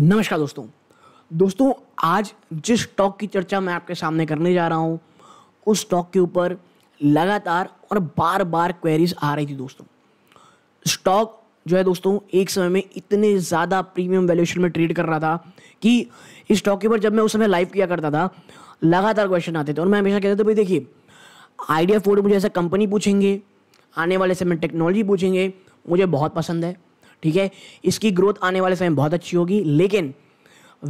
नमस्कार दोस्तों दोस्तों आज जिस स्टॉक की चर्चा मैं आपके सामने करने जा रहा हूँ उस स्टॉक के ऊपर लगातार और बार बार क्वेरीज आ रही थी दोस्तों स्टॉक जो है दोस्तों एक समय में इतने ज़्यादा प्रीमियम वैल्यूएशन में ट्रेड कर रहा था कि इस स्टॉक के ऊपर जब मैं उस समय लाइव किया करता था लगातार क्वेश्चन आते थे और मैं हमेशा कहता था भाई देखिए आइडिया फोर्ड मुझे ऐसा कंपनी पूछेंगे आने वाले समय टेक्नोलॉजी पूछेंगे मुझे बहुत पसंद है ठीक है इसकी ग्रोथ आने वाले समय बहुत अच्छी होगी लेकिन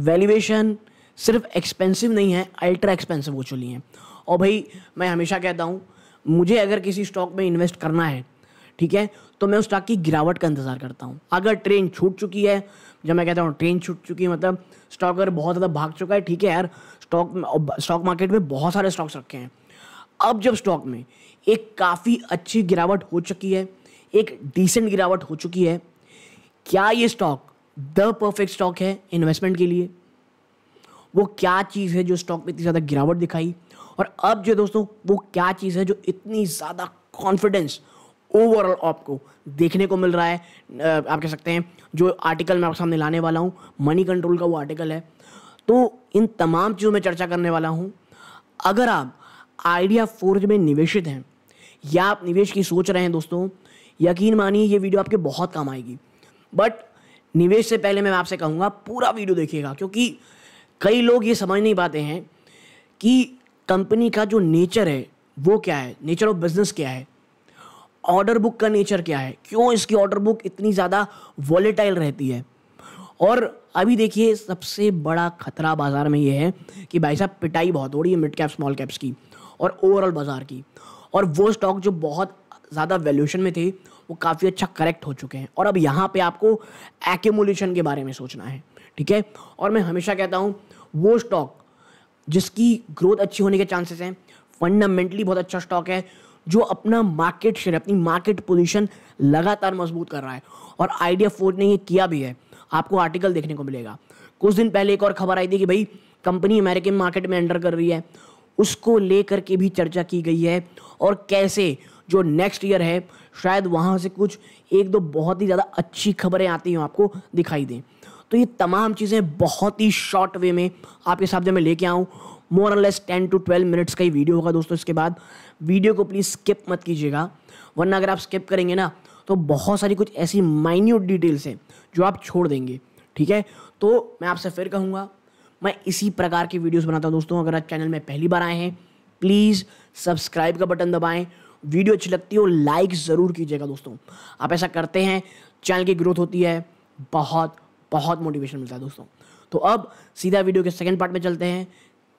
वैल्यूएशन सिर्फ एक्सपेंसिव नहीं है अल्ट्रा एक्सपेंसिव हो चुकी हैं और भाई मैं हमेशा कहता हूँ मुझे अगर किसी स्टॉक में इन्वेस्ट करना है ठीक है तो मैं उस स्टॉक की गिरावट का इंतज़ार करता हूँ अगर ट्रेन छूट चुकी है जब मैं कहता हूँ ट्रेन छूट चुकी है मतलब स्टॉक अगर बहुत ज़्यादा भाग चुका है ठीक है यार स्टॉक स्टॉक मार्केट में बहुत सारे स्टॉक्स रखे हैं अब जब स्टॉक में एक काफ़ी अच्छी गिरावट हो चुकी है एक डिसेंट गिरावट हो चुकी है क्या ये स्टॉक द परफेक्ट स्टॉक है इन्वेस्टमेंट के लिए वो क्या चीज़ है जो स्टॉक में इतनी ज़्यादा गिरावट दिखाई और अब जो दोस्तों वो क्या चीज़ है जो इतनी ज़्यादा कॉन्फिडेंस ओवरऑल आपको देखने को मिल रहा है आप कह सकते हैं जो आर्टिकल मैं आपके सामने लाने वाला हूँ मनी कंट्रोल का वो आर्टिकल है तो इन तमाम चीज़ों में चर्चा करने वाला हूँ अगर आप आइडिया फोर्ज में निवेशित हैं या आप निवेश की सोच रहे हैं दोस्तों यकीन मानिए ये वीडियो आपके बहुत काम आएगी बट निवेश से पहले मैं आपसे कहूँगा पूरा वीडियो देखिएगा क्योंकि कई लोग ये समझ नहीं पाते हैं कि कंपनी का जो नेचर है वो क्या है नेचर ऑफ बिजनेस क्या है ऑर्डर बुक का नेचर क्या है क्यों इसकी ऑर्डर बुक इतनी ज़्यादा वॉलेटाइल रहती है और अभी देखिए सबसे बड़ा खतरा बाज़ार में ये है कि भाई साहब पिटाई बहुत हो रही है मिड कैप स्मॉल कैप्स की और ओवरऑल बाज़ार की और वो स्टॉक जो बहुत ज़्यादा वैल्यूशन में थे वो काफ़ी अच्छा करेक्ट हो चुके हैं और अब यहाँ पे आपको एक्यूमुलेशन के बारे में सोचना है ठीक है और मैं हमेशा कहता हूँ वो स्टॉक जिसकी ग्रोथ अच्छी होने के चांसेस हैं फंडामेंटली बहुत अच्छा स्टॉक है जो अपना मार्केट शेयर अपनी मार्केट पोजीशन लगातार मजबूत कर रहा है और आइडिया फोर्ड ने ये किया भी है आपको आर्टिकल देखने को मिलेगा कुछ दिन पहले एक और खबर आई थी कि भाई कंपनी अमेरिकन मार्केट में एंटर कर रही है उसको लेकर के भी चर्चा की गई है और कैसे जो नेक्स्ट ईयर है शायद वहाँ से कुछ एक दो बहुत ही ज़्यादा अच्छी खबरें आती हों आपको दिखाई दें तो ये तमाम चीज़ें बहुत ही शॉर्ट वे में आपके सामने मैं लेके आऊँ more less ten to twelve minutes का ही वीडियो होगा दोस्तों इसके बाद वीडियो को प्लीज़ स्किप मत कीजिएगा वरना अगर आप स्किप करेंगे ना तो बहुत सारी कुछ ऐसी माइन्यूट डिटेल्स हैं जो आप छोड़ देंगे ठीक है तो मैं आपसे फिर कहूँगा मैं इसी प्रकार की वीडियोस बनाता हूँ दोस्तों अगर आप चैनल में पहली बार आए हैं प्लीज़ सब्सक्राइब का बटन दबाएं वीडियो अच्छी लगती हो लाइक ज़रूर कीजिएगा दोस्तों आप ऐसा करते हैं चैनल की ग्रोथ होती है बहुत बहुत मोटिवेशन मिलता है दोस्तों तो अब सीधा वीडियो के सेकेंड पार्ट में चलते हैं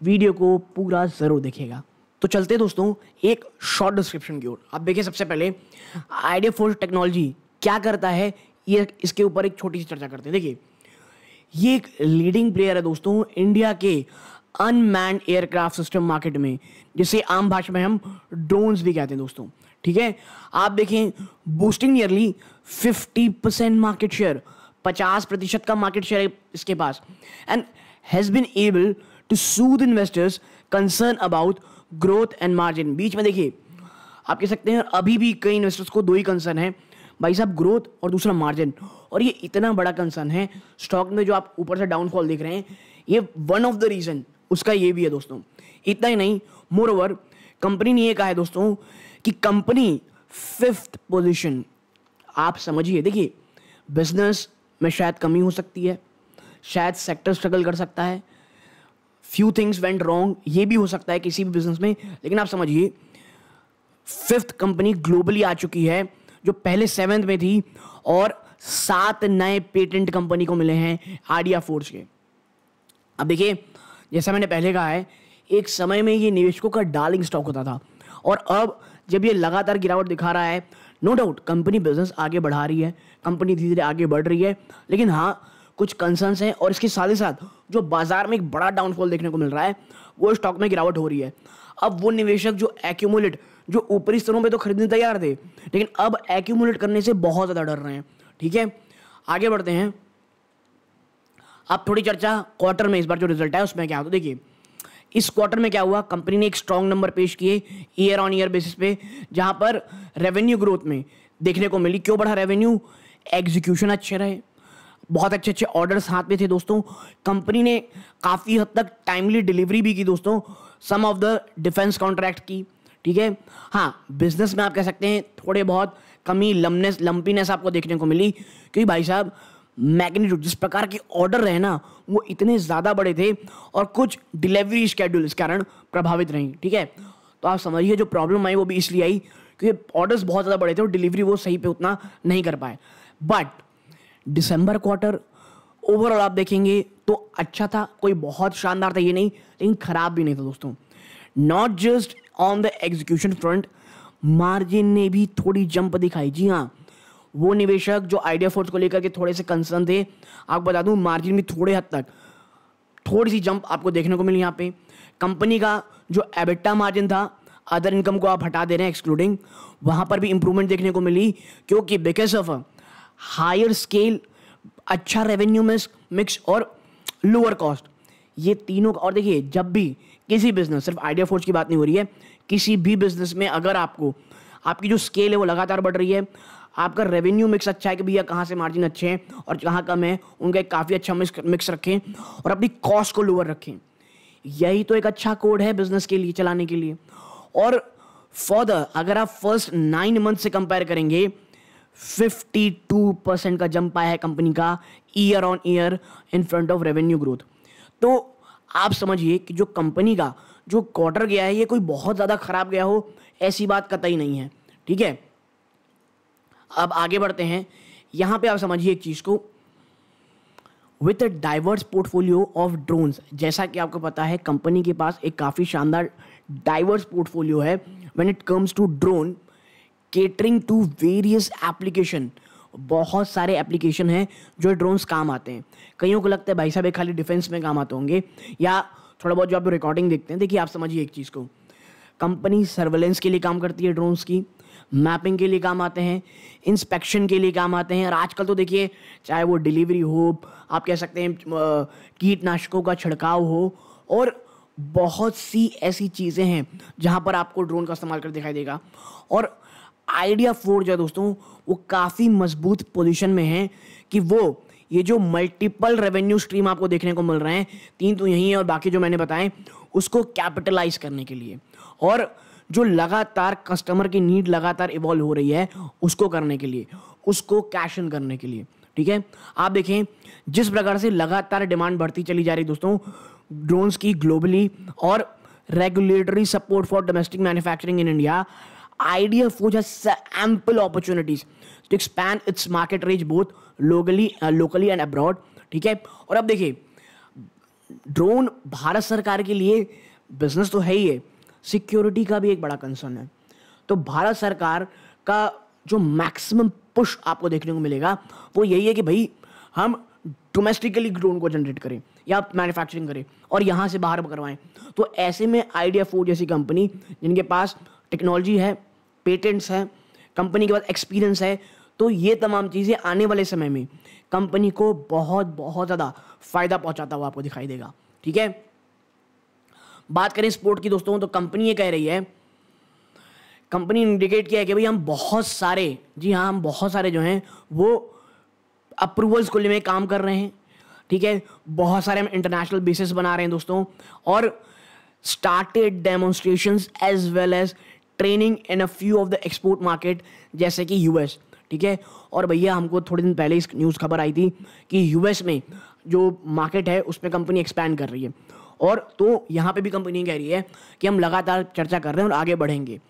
वीडियो को पूरा ज़रूर देखिएगा तो चलते हैं दोस्तों एक शॉर्ट डिस्क्रिप्शन की ओर आप देखिए सबसे पहले आइडिया फोर्स टेक्नोलॉजी क्या करता है ये इसके ऊपर एक छोटी सी चर्चा करते हैं देखिए ये एक लीडिंग प्लेयर है दोस्तों इंडिया के अनमैन एयरक्राफ्ट सिस्टम मार्केट में जिसे आम भाषा में हम ड्रोन्स भी कहते हैं दोस्तों ठीक है आप देखें boosting nearly 50 percent market share 50 प्रतिशत का मार्केट शेयर है इसके पास and has been able to soothe investors concern about growth and margin बीच में देखिए आप कह सकते हैं अभी भी कई इन्वेस्टर्स को दो ही कंसर्न है भाई साहब ग्रोथ और दूसरा मार्जिन और ये इतना बड़ा कंसर्न है स्टॉक में जो आप ऊपर से डाउनफॉल देख रहे हैं ये वन ऑफ द रीज़न उसका ये भी है दोस्तों इतना ही नहीं मोर ओवर कंपनी ने ये कहा है दोस्तों कि कंपनी फिफ्थ पोजीशन आप समझिए देखिए बिजनेस में शायद कमी हो सकती है शायद सेक्टर स्ट्रगल कर सकता है फ्यू थिंग्स वेंट रॉन्ग ये भी हो सकता है किसी भी बिजनेस में लेकिन आप समझिए फिफ्थ कंपनी ग्लोबली आ चुकी है जो पहले सेवेंथ में थी और सात नए पेटेंट कंपनी को मिले हैं आडिया फोर्स के अब देखिए जैसा मैंने पहले कहा है एक समय में ये निवेशकों का डार्लिंग स्टॉक होता था और अब जब ये लगातार गिरावट दिखा रहा है नो डाउट कंपनी बिजनेस आगे बढ़ा रही है कंपनी धीरे धीरे आगे बढ़ रही है लेकिन हाँ कुछ कंसर्नस हैं और इसके साथ ही साथ जो बाजार में एक बड़ा डाउनफॉल देखने को मिल रहा है वो स्टॉक में गिरावट हो रही है अब वो निवेशक जो एक्यूमुलेट जो ऊपरी स्तरों पे तो खरीदने तैयार थे लेकिन अब एक्यूमुलेट करने से बहुत ज़्यादा डर रहे हैं ठीक है आगे बढ़ते हैं अब थोड़ी चर्चा क्वार्टर में इस बार जो रिजल्ट है उसमें क्या होता देखिए इस क्वार्टर में क्या हुआ कंपनी ने एक स्ट्रॉन्ग नंबर पेश किए ईयर ऑन ईयर बेसिस पे जहाँ पर रेवेन्यू ग्रोथ में देखने को मिली क्यों बढ़ा रेवेन्यू एग्जीक्यूशन अच्छे रहे बहुत अच्छे अच्छे ऑर्डर्स हाथ में थे दोस्तों कंपनी ने काफ़ी हद तक टाइमली डिलीवरी भी की दोस्तों some of the defence contract की ठीक है हाँ बिजनेस में आप कह सकते हैं थोड़े बहुत कमी लमनेस लंपीनेस आपको देखने को मिली क्योंकि भाई साहब मैग्नीट्यूड जिस प्रकार के ऑर्डर रहे ना वो इतने ज़्यादा बड़े थे और कुछ डिलीवरी शेड्यूल इस कारण प्रभावित रही ठीक है तो आप समझिए जो प्रॉब्लम आई वो भी इसलिए आई क्योंकि ऑर्डर्स बहुत ज़्यादा बड़े थे और डिलीवरी वो सही पे उतना नहीं कर पाए बट दिसंबर क्वार्टर ओवरऑल आप देखेंगे तो अच्छा था कोई बहुत शानदार था ये नहीं लेकिन ख़राब भी नहीं था दोस्तों not just on the execution front margin ने भी थोड़ी जंप दिखाई जी हाँ वो निवेशक जो आइडिया फोर्स को लेकर के थोड़े से कंसर्न थे आपको बता दूं मार्जिन में थोड़े हद तक थोड़ी सी जंप आपको देखने को मिली यहाँ पे कंपनी का जो एबिट्टा मार्जिन था अदर इनकम को आप हटा दे रहे हैं एक्सक्लूडिंग वहाँ पर भी इंप्रूवमेंट देखने को मिली क्योंकि बिकॉज ऑफ हायर स्केल अच्छा रेवेन्यू मिक्स मिक्स और लोअर कॉस्ट ये तीनों और देखिए जब भी किसी बिजनेस सिर्फ आइडिया फोर्स की बात नहीं हो रही है किसी भी बिजनेस में अगर आपको आपकी जो स्केल है वो लगातार बढ़ रही है आपका रेवेन्यू मिक्स अच्छा है कि भैया कहाँ से मार्जिन अच्छे हैं और कहाँ कम है उनका एक काफ़ी अच्छा मिक्स रखें और अपनी कॉस्ट को लोअर रखें यही तो एक अच्छा कोड है बिजनेस के लिए चलाने के लिए और फॉर्दर अगर आप फर्स्ट नाइन मंथ से कंपेयर करेंगे 52 परसेंट का जंप आया है कंपनी का year on year in front of revenue growth तो आप समझिए कि जो कंपनी का जो क्वार्टर गया है ये कोई बहुत ज़्यादा ख़राब गया हो ऐसी बात कतई नहीं है ठीक है अब आगे बढ़ते हैं यहाँ पे आप समझिए एक चीज़ को with a diverse portfolio of drones जैसा कि आपको पता है कंपनी के पास एक काफ़ी शानदार डाइवर्स पोर्टफोलियो है when it comes to drone catering to various application बहुत सारे एप्लीकेशन हैं जो ड्रोन्स काम आते हैं कईयों को लगता है भाई साहब खाली डिफेंस में काम आते होंगे या थोड़ा बहुत जो आप रिकॉर्डिंग देखते हैं देखिए आप समझिए एक चीज़ को कंपनी सर्वेलेंस के लिए काम करती है ड्रोन्स की मैपिंग के लिए काम आते हैं इंस्पेक्शन के लिए काम आते हैं और आजकल तो देखिए चाहे वो डिलीवरी हो आप कह सकते हैं कीटनाशकों का छिड़काव हो और बहुत सी ऐसी चीज़ें हैं जहाँ पर आपको ड्रोन का इस्तेमाल कर दिखाई देगा और आइडिया फोर जो है दोस्तों वो काफ़ी मजबूत पोजीशन में है कि वो ये जो मल्टीपल रेवेन्यू स्ट्रीम आपको देखने को मिल रहे हैं तीन तो यही है और बाकी जो मैंने बताएं उसको कैपिटलाइज करने के लिए और जो लगातार कस्टमर की नीड लगातार इवॉल्व हो रही है उसको करने के लिए उसको कैश इन करने के लिए ठीक है आप देखें जिस प्रकार से लगातार डिमांड बढ़ती चली जा रही दोस्तों ड्रोन्स की ग्लोबली और regulatory support for domestic manufacturing in India ideaForge ample ample to expand its market reach both locally locally and abroad ठीक है और अब देखिए ड्रोन भारत सरकार के लिए बिजनेस तो है ही है सिक्योरिटी का भी एक बड़ा कंसर्न है तो भारत सरकार का जो मैक्सिमम पुश आपको देखने को मिलेगा वो यही है कि भाई हम डोमेस्टिकली ड्रोन को जनरेट करें या मैन्युफैक्चरिंग करें और यहाँ से बाहर करवाएं तो ऐसे में आइडिया फोर जैसी कंपनी जिनके पास टेक्नोलॉजी है पेटेंट्स हैं कंपनी के पास एक्सपीरियंस है तो ये तमाम चीज़ें आने वाले समय में कंपनी को बहुत बहुत ज़्यादा फ़ायदा पहुँचाता हुआ आपको दिखाई देगा ठीक है बात करें स्पोर्ट की दोस्तों तो कंपनी ये कह रही है कंपनी ने इंडिकेट किया है कि भाई हम बहुत सारे जी हाँ हम बहुत सारे जो हैं वो अप्रूवल्स को लेकर काम कर रहे हैं ठीक है बहुत सारे हम इंटरनेशनल बेसिस बना रहे हैं दोस्तों और started demonstration as well as training in a few of the export market जैसे कि यूएस ठीक है और भैया हमको थोड़े दिन पहले इस न्यूज़ खबर आई थी कि यूएस में जो मार्केट है उसमें कंपनी एक्सपैंड कर रही है और तो यहाँ पे भी कंपनी कह रही है कि हम लगातार चर्चा कर रहे हैं और आगे बढ़ेंगे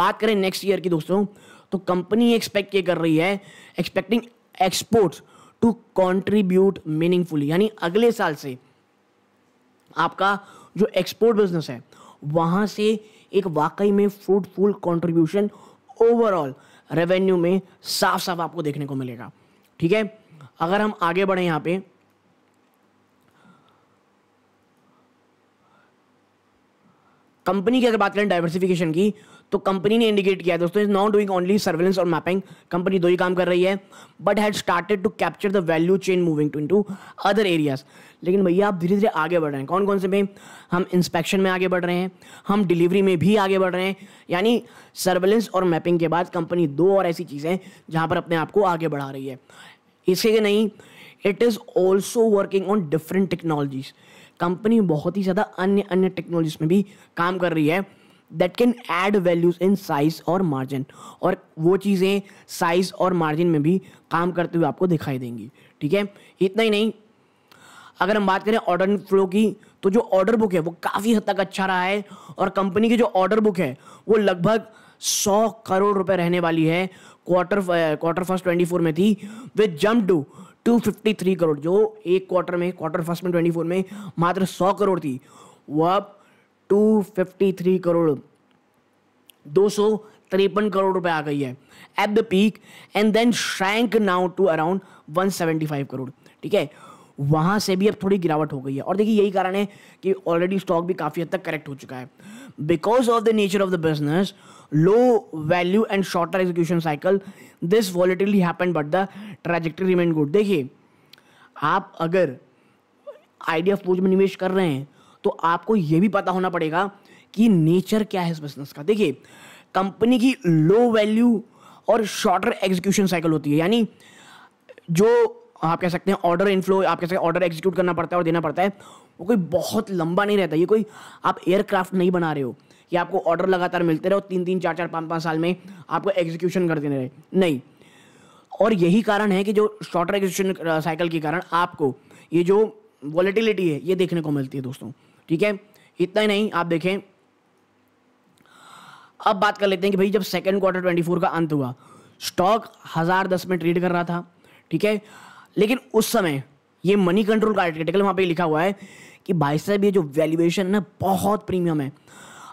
बात करें नेक्स्ट ईयर की दोस्तों तो कंपनी एक्सपेक्ट ये कर रही है expecting exports to contribute meaningfully यानी अगले साल से आपका जो एक्सपोर्ट बिजनेस है वहाँ से एक वाकई में फ्रूटफुल कॉन्ट्रीब्यूशन ओवरऑल रेवेन्यू में साफ साफ आपको देखने को मिलेगा ठीक है अगर हम आगे बढ़ें यहाँ पे कंपनी की अगर बात करें डाइवर्सिफिकेशन की तो कंपनी ने इंडिकेट किया दोस्तों is not doing only surveillance और मैपिंग कंपनी दो ही काम कर रही है but had started to capture the value chain moving to into other areas लेकिन भैया आप धीरे धीरे आगे बढ़ रहे हैं कौन कौन से में हम इंस्पेक्शन में आगे बढ़ रहे हैं हम डिलीवरी में भी आगे बढ़ रहे हैं यानी सर्वेलेंस और मैपिंग के बाद कंपनी दो और ऐसी चीज़ें जहाँ पर अपने आप को आगे बढ़ा रही है इसके नहीं it is also working on different technologies company बहुत ही ज़्यादा अन्य अन्य टेक्नोलॉजीज में भी काम कर रही है that can add values in size और मार्जिन और वो चीज़ें साइज और मार्जिन में भी काम करते हुए आपको दिखाई देंगी ठीक है इतना ही नहीं अगर हम बात करें ऑर्डर फ्लो की तो जो ऑर्डर बुक है वो काफ़ी हद तक अच्छा रहा है और कंपनी की जो ऑर्डर बुक है वो लगभग सौ करोड़ रुपए रहने वाली है quarter quarter first twenty four में थी विद जम्प टू 253 करोड़ जो एक क्वार्टर में क्वार्टर फर्स्ट में 24 में मात्र 100 करोड़ थी वो अब 253 करोड़ दो सौ तिरपन करोड़ रुपए आ गई है at the peak and then shrank now to around 175 crore ठीक है वहां से भी अब थोड़ी गिरावट हो गई है और देखिए यही कारण है कि ऑलरेडी स्टॉक भी काफ़ी हद तक करेक्ट हो चुका है because of the nature of the business low value and shorter execution cycle this volatility happen but the trajectory remain good देखिए आप अगर आइडिया पोज में निवेश कर रहे हैं तो आपको ये भी पता होना पड़ेगा कि नेचर क्या है इस बिजनेस का देखिए कंपनी की लो वैल्यू और शॉर्टर एग्जीक्यूशन साइकिल होती है यानी जो आप कह सकते हैं ऑर्डर इनफ्लो आप कह सकते हैं ऑर्डर एग्जीक्यूट करना पड़ता है और देना पड़ता है वो कोई बहुत लंबा नहीं रहता ये कोई आप एयरक्राफ्ट नहीं बना रहे हो कि आपको ऑर्डर लगातार मिलते रहे और तीन तीन चार चार पाँच पाँच साल में आपको एग्जीक्यूशन देने रहे नहीं और यही कारण है कि जो शॉर्टर एग्जीक्यूशन साइकिल के कारण आपको ये जो वॉलेटिलिटी है ये देखने को मिलती है दोस्तों ठीक है इतना ही नहीं आप देखें अब बात कर लेते हैं कि भाई जब सेकेंड क्वार्टर ट्वेंटी फोर का अंत हुआ स्टॉक हज़ार दस में ट्रेड कर रहा था ठीक है लेकिन उस समय ये मनी कंट्रोल का आर्टिकल वहाँ पे लिखा हुआ है कि भाई साहब ये जो वैल्यूएशन है ना बहुत प्रीमियम है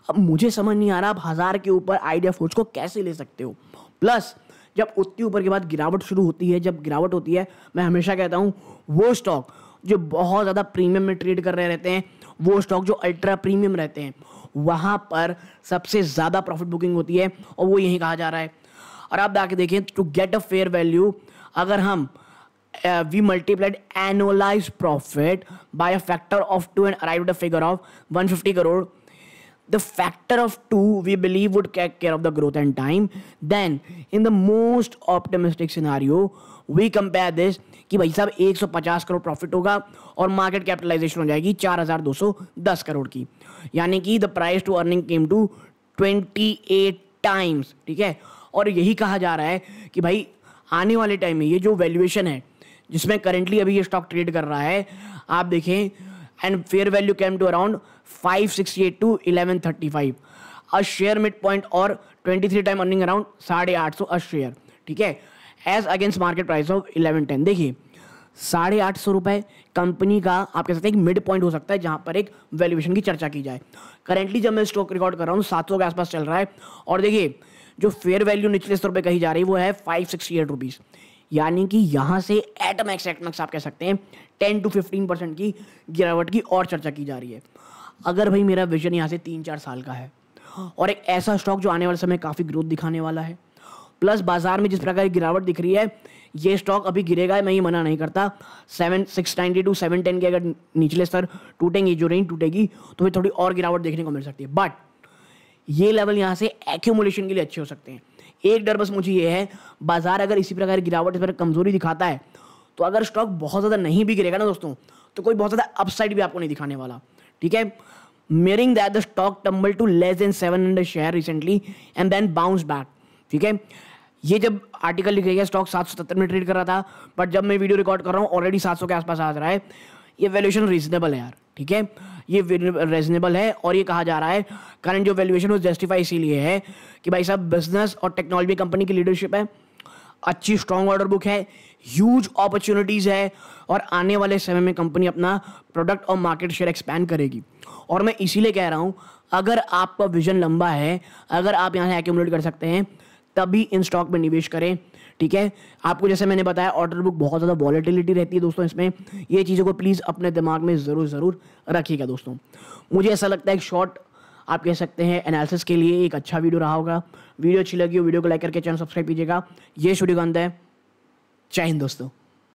अब मुझे समझ नहीं आ रहा आप हज़ार के ऊपर आइडिया फोर्स को कैसे ले सकते हो प्लस जब उतनी ऊपर के बाद गिरावट शुरू होती है जब गिरावट होती है मैं हमेशा कहता हूँ वो स्टॉक जो बहुत ज़्यादा प्रीमियम में ट्रेड कर रहे रहते हैं वो स्टॉक जो अल्ट्रा प्रीमियम रहते हैं वहाँ पर सबसे ज़्यादा प्रॉफिट बुकिंग होती है और वो यहीं कहा जा रहा है और आप जाके देखें to get a fair value अगर हम we multiplied annualise profit by a factor of two and arrive the figure of 150 crore the factor of 2 we believe would take care of the growth and time then in the most optimistic scenario we compare this कि भाई साहब 150 crore profit होगा और market capitalisation हो जाएगी 4210 करोड़ की यानी कि the price to earning came to 28 times ठीक है और यही कहा जा रहा है कि भाई आने वाले टाइम में ये जो वैल्यूएशन है जिसमें करेंटली अभी ये स्टॉक ट्रेड कर रहा है आप देखें and fair value came to around five a share mid point और 23 टाइम अर्निंग अराउंड साढ़े आठ सौ अ शेयर ठीक है as against market price of eleven ten देखिए साढ़े आठ सौ रुपए कंपनी का आप कह सकते हैं एक मिड पॉइंट हो सकता है जहां पर एक वैल्यूएशन की चर्चा की जाए करेंटली जब मैं स्टॉक रिकॉर्ड कर रहा हूँ सात सौ के आसपास चल रहा है और देखिए जो फेयर वैल्यू निचले स्तर पर कही जा रही है वो है फाइव सिक्सटी एट रुपीज़ यानी कि यहाँ से एटम एक्स एटमैक्स आप कह सकते हैं टेन टू फिफ्टीन परसेंट की गिरावट की और चर्चा की जा रही है अगर भाई मेरा विजन यहाँ से तीन चार साल का है और एक ऐसा स्टॉक जो आने वाले समय काफ़ी ग्रोथ दिखाने वाला है प्लस बाजार में जिस प्रकार की गिरावट दिख रही है ये स्टॉक अभी गिरेगा मैं ये मना नहीं करता seven six ninety two seven ten के अगर निचले स्तर टूटेंगे जो रेंज टूटेगी तो फिर थोड़ी और गिरावट देखने को मिल सकती है बट ये लेवल यहाँ से एक्यूमुलेशन के लिए अच्छे हो सकते हैं एक डर बस मुझे ये है बाजार अगर इसी प्रकार की गिरावट इस पर कमजोरी दिखाता है तो अगर स्टॉक बहुत ज़्यादा नहीं भी गिरेगा ना दोस्तों तो कोई बहुत ज़्यादा अपसाइड भी आपको नहीं दिखाने वाला ठीक है mirroring that the stock tumbled to less than 700 share recently and then bounced back ठीक है ये जब आर्टिकल लिखा गया स्टॉक सात सौ सत्तर में ट्रेड कर रहा था बट जब मैं वीडियो रिकॉर्ड कर रहा हूँ ऑलरेडी सात सौ के आसपास आ रहा है ये वैल्यूएशन रीजनेबल है यार ठीक है ये रीजनेबल है और ये कहा जा रहा है करंट जो वैल्यूएशन वो जस्टिफाई इसीलिए है कि भाई साहब बिजनेस और टेक्नोलॉजी कंपनी की लीडरशिप है अच्छी स्ट्रॉन्ग ऑर्डर बुक है ह्यूज अपॉर्चुनिटीज़ है और आने वाले समय में कंपनी अपना प्रोडक्ट और मार्केट शेयर एक्सपैंड करेगी और मैं इसीलिए कह रहा हूँ अगर आपका विजन लंबा है अगर आप यहाँ से एक्यूमुलेट कर सकते हैं तभी इन स्टॉक में निवेश करें ठीक है आपको जैसे मैंने बताया ऑर्डर बुक बहुत ज़्यादा वॉलेटिलिटी रहती है दोस्तों इसमें ये चीज़ों को प्लीज़ अपने दिमाग में ज़रूर ज़रूर रखिएगा दोस्तों मुझे ऐसा लगता है एक शॉर्ट आप कह सकते हैं एनालिसिस के लिए एक अच्छा वीडियो रहा होगा वीडियो अच्छी लगी हो वीडियो को लाइक करके चैनल सब्सक्राइब कीजिएगा ये का गंद है जय हिंद दोस्तों